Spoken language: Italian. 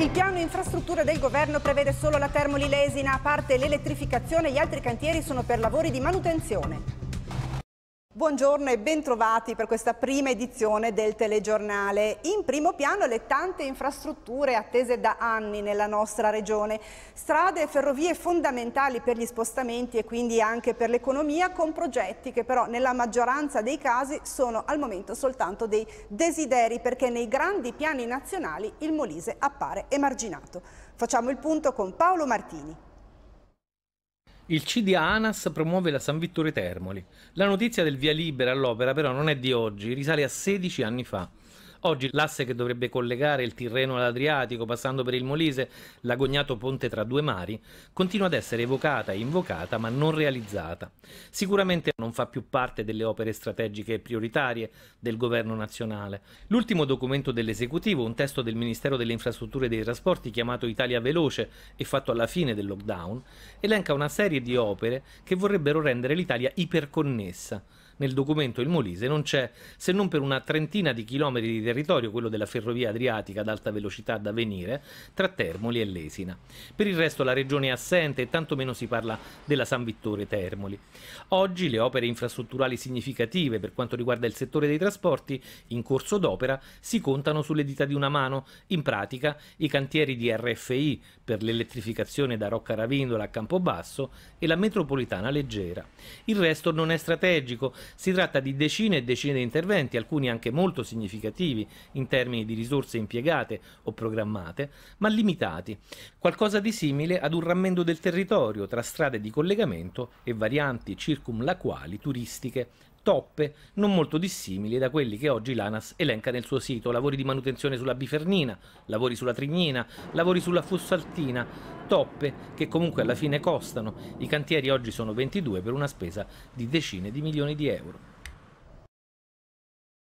Il piano infrastrutture del governo prevede solo la termolilesina, a parte l'elettrificazione, gli altri cantieri sono per lavori di manutenzione. Buongiorno e bentrovati per questa prima edizione del telegiornale. In primo piano le tante infrastrutture attese da anni nella nostra regione, strade e ferrovie fondamentali per gli spostamenti e quindi anche per l'economia con progetti che però nella maggioranza dei casi sono al momento soltanto dei desideri perché nei grandi piani nazionali il Molise appare emarginato. Facciamo il punto con Paolo Martini. Il CDA ANAS promuove la San Vittore Termoli. La notizia del via libera all'opera però non è di oggi, risale a 16 anni fa. Oggi l'asse che dovrebbe collegare il Tirreno all'Adriatico, passando per il Molise, l'agognato ponte tra due mari, continua ad essere evocata e invocata ma non realizzata. Sicuramente non fa più parte delle opere strategiche e prioritarie del governo nazionale. L'ultimo documento dell'esecutivo, un testo del Ministero delle Infrastrutture e dei Trasporti chiamato Italia Veloce e fatto alla fine del lockdown, elenca una serie di opere che vorrebbero rendere l'Italia iperconnessa nel documento il Molise non c'è se non per una trentina di chilometri di territorio quello della ferrovia adriatica ad alta velocità da venire tra Termoli e Lesina. Per il resto la regione è assente e tanto meno si parla della San Vittore Termoli. Oggi le opere infrastrutturali significative per quanto riguarda il settore dei trasporti in corso d'opera si contano sulle dita di una mano. In pratica i cantieri di RFI per l'elettrificazione da Rocca Ravindola a Campobasso e la metropolitana leggera. Il resto non è strategico, si tratta di decine e decine di interventi, alcuni anche molto significativi in termini di risorse impiegate o programmate, ma limitati. Qualcosa di simile ad un rammendo del territorio tra strade di collegamento e varianti circumlaquali turistiche toppe non molto dissimili da quelli che oggi l'ANAS elenca nel suo sito, lavori di manutenzione sulla Bifernina, lavori sulla Trignina, lavori sulla Fussaltina, toppe che comunque alla fine costano, i cantieri oggi sono 22 per una spesa di decine di milioni di euro.